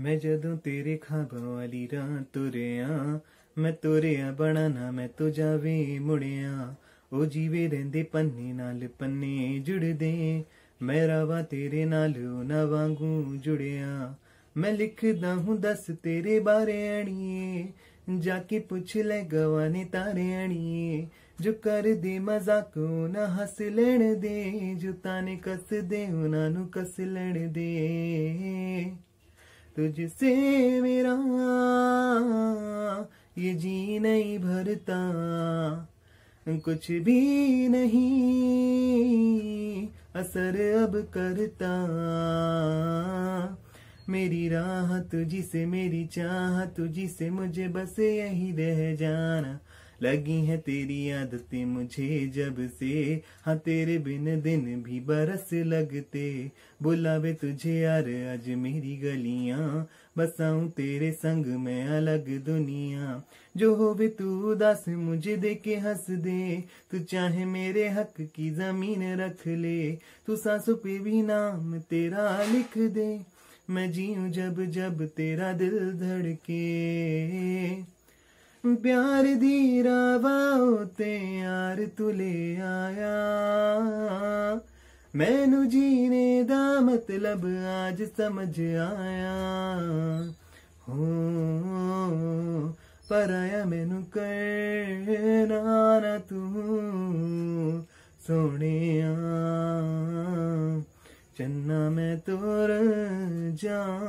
ਮੈਂ ਜਦੋਂ ਤੇਰੇ ਖਾਬਾਂ ਵਾਲੀ ਰਾਤ ਤੁਰਿਆ ਮੈਂ ਤੁਰਿਆ ਬਣਾ ਨਾ ਮੈਂ ਤੂੰ ਵੇ ਮੁੜਿਆ ਉਹ ਜੀਵੇ ਰਹਿੰਦੇ ਪੰਨੇ ਨਾਲ ਪੰਨੇ ਜੁੜਦੇ ਮੇਰਾ ਵਾ ਤੇਰੇ ਨਾਲ ਨਾ ਵਾਂਗੂ ਜੁੜਿਆ ਮੈਂ ਲਿਖਦਾ ਹੂੰ ਦੱਸ ਤੇਰੇ ਬਾਰੇ ਅਣੀਏ ਜਾ ਕੇ ਪੁੱਛ ਲੈ ਗਵਾਨੀ ਤਾਰੇ ਅਣੀਏ ਜੋ ਕਰਦੇ ਮਜ਼ਾਕ ਨਾ ਹੱਸ ਲੈਣ ਦੇ ਜੁਤਾਨੇ ਕਸ ਦੇ ਉਹਨਾਂ ਨੂੰ ਕੱਸ ਲੈਣ ਦੇ तुझसे मेरा ये जी नहीं भरता कुछ भी नहीं असर अब करता मेरी राह तुझी से मेरी चाह तुझी से मुझे बस यही रह जाना लगी है तेरी आदतें मुझे जब से हाँ तेरे बिन दिन भी बरस लगते बुलावे तुझे यार आज मेरी गलियां बसाऊं तेरे संग में अलग दुनिया जो हो वे तू उदास मुझे दे के हंस दे तू चाहे मेरे हक की जमीन रख ले तू सांसों पे भी नाम तेरा लिख दे मैं जीऊं जब जब तेरा दिल धड़के ਪਿਆਰ ਦੀ ਰਾਵਾ ਉਤੇ ਯਾਰ ਤੁਲੇ ਆਇਆ ਮੈਨੂੰ ਜੀਨੇ ਦਾ ਮਤਲਬ ਅੱਜ ਸਮਝ ਆਇਆ ਹੋ ਪਰ ਆਇਆ ਮੈਨੂੰ ਕਹਿਣਾ ਨਾ ਤੂੰ ਸੋਹਣਿਆ ਚੰਨਾ ਮੈਂ ਤੋਰ ਜਾਣਾ